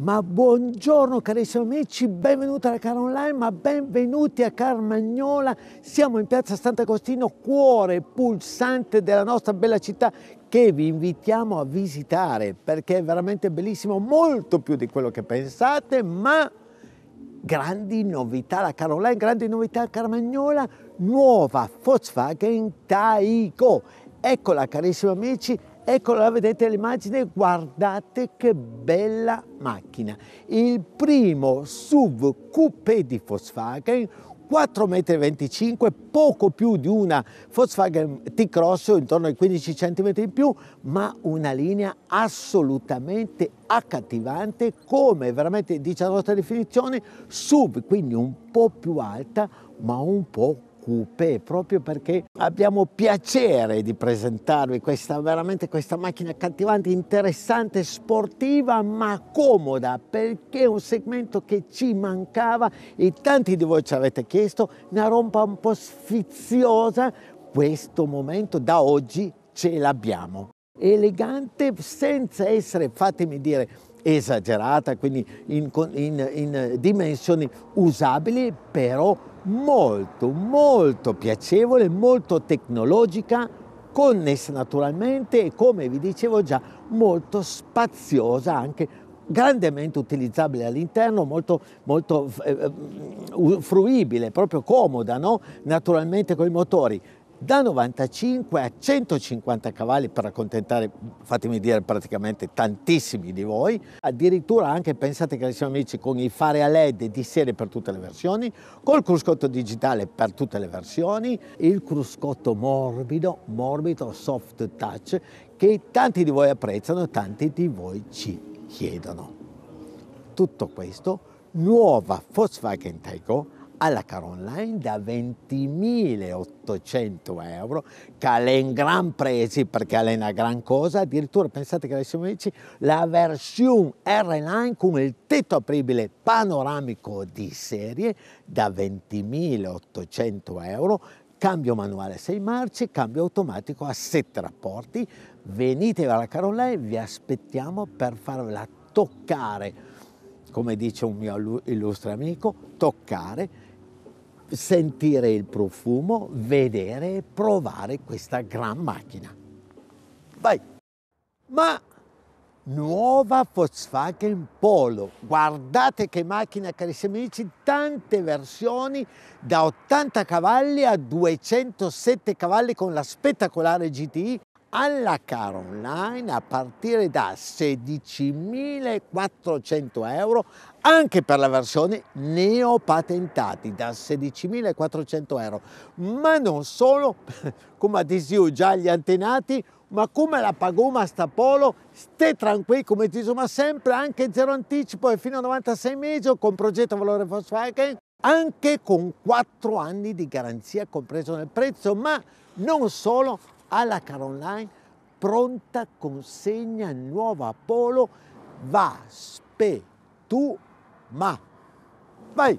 Ma buongiorno carissimi amici, benvenuti alla Car Online, ma benvenuti a Carmagnola. Siamo in piazza Sant'Agostino, cuore pulsante della nostra bella città che vi invitiamo a visitare perché è veramente bellissimo, molto più di quello che pensate, ma grandi novità la Car Online, grandi novità a Carmagnola, nuova Volkswagen Taiko. Eccola carissimi amici, Eccola, vedete l'immagine? Guardate che bella macchina. Il primo SUV coupé di Volkswagen, 4,25 m, poco più di una Volkswagen T-Cross, intorno ai 15 cm in più, ma una linea assolutamente accattivante, come veramente dice la nostra definizione, SUV, quindi un po' più alta, ma un po' coupé proprio perché abbiamo piacere di presentarvi questa, veramente questa macchina accattivante, interessante, sportiva ma comoda perché è un segmento che ci mancava e tanti di voi ci avete chiesto, una rompa un po' sfiziosa, questo momento da oggi ce l'abbiamo. Elegante senza essere, fatemi dire, esagerata, quindi in, in, in dimensioni usabili, però molto molto piacevole, molto tecnologica, connessa naturalmente e come vi dicevo già molto spaziosa anche grandemente utilizzabile all'interno, molto, molto eh, eh mm, fruibile, proprio comoda, no? naturalmente con i motori da 95 a 150 cavalli per accontentare, fatemi dire, praticamente tantissimi di voi. Addirittura anche, pensate carissimi amici, con i fare a LED di serie per tutte le versioni, col cruscotto digitale per tutte le versioni, il cruscotto morbido, morbido soft touch, che tanti di voi apprezzano, e tanti di voi ci chiedono. Tutto questo, nuova Volkswagen Taigo alla Caroline da 20.800 euro, che è un gran prezzo perché è una gran cosa, addirittura pensate che avessimo invece la versione R-Line con il tetto apribile panoramico di serie da 20.800 euro, cambio manuale a 6 marce, cambio automatico a 7 rapporti, venite alla Caroline, vi aspettiamo per farvela toccare, come dice un mio illustre amico, toccare sentire il profumo, vedere e provare questa gran macchina. Vai! Ma nuova Volkswagen Polo. Guardate che macchina, carissimi amici, tante versioni da 80 cavalli a 207 cavalli con la spettacolare GTI alla cara online a partire da 16.400 euro anche per la versione neopatentati da 16.400 euro ma non solo come adesivo già agli antenati ma come la pagò Mastapolo stai tranquilli come ti insomma sempre anche zero anticipo e fino a 96 mesi con progetto valore Volkswagen anche con 4 anni di garanzia compreso nel prezzo ma non solo alla Caroline pronta consegna nuova Polo va spe tu ma. Vai!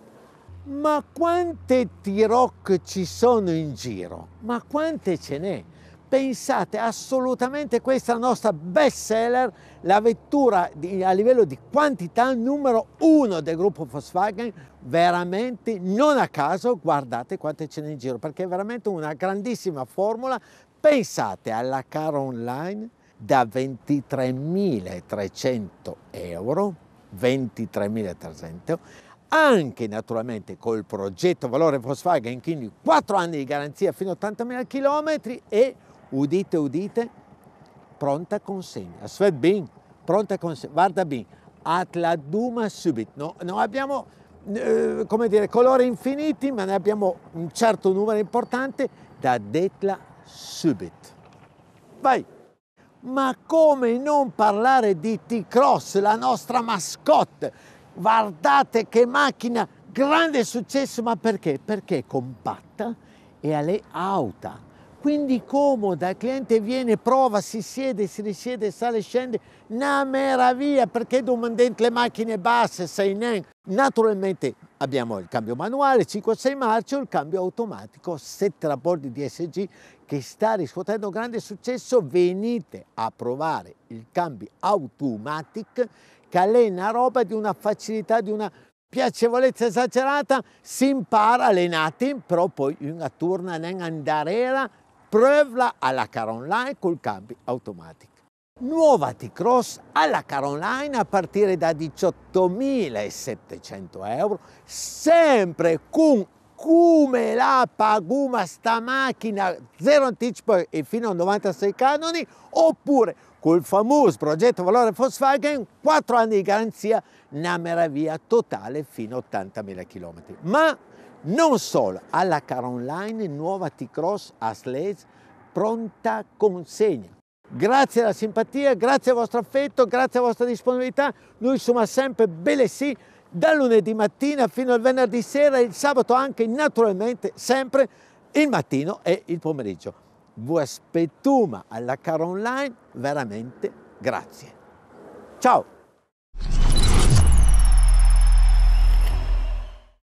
Ma quante T-Rock ci sono in giro? Ma quante ce n'è? Pensate assolutamente questa nostra best seller, la vettura di, a livello di quantità numero uno del gruppo Volkswagen, veramente non a caso guardate quante ce n'è in giro, perché è veramente una grandissima formula Pensate alla cara online da 23.300 euro, 23.300, anche naturalmente col progetto valore Volkswagen, quindi 4 anni di garanzia fino a 80.000 km e, udite, udite, pronta consegna. Swedbing, pronta consegna, guarda bene, Atla Duma Subit. No, no abbiamo, eh, come dire, colori infiniti, ma ne abbiamo un certo numero importante da Detla subit. Vai! Ma come non parlare di T-Cross, la nostra mascotte? Guardate che macchina, grande successo, ma perché? Perché è compatta e è alta, quindi comoda, il cliente viene, prova, si siede, si risiede, sale, scende, una meraviglia perché domandate le macchine basse, 6 nen. Naturalmente abbiamo il cambio manuale, 5-6 marce, o il cambio automatico, 7 rapporti DSG che sta riscuotendo grande successo, venite a provare il cambio Automatic che allena roba di una facilità, di una piacevolezza esagerata, si impara allenati, però poi una turna non andare era, provla alla car online col cambio Automatic. Nuova T-Cross alla car online a partire da 18.700 euro, sempre con come la paguma sta macchina, zero anticipo e fino a 96 canoni, oppure col famoso progetto valore Volkswagen, 4 anni di garanzia, una meraviglia totale fino a 80.000 km. Ma non solo, alla Car Online, nuova T-Cross a Slays, pronta consegna. Grazie alla simpatia, grazie al vostro affetto, grazie alla vostra disponibilità, noi siamo sempre belle sì, dal lunedì mattina fino al venerdì sera, il sabato anche naturalmente sempre il mattino e il pomeriggio. Voi aspettiamo alla Caroline veramente grazie. Ciao!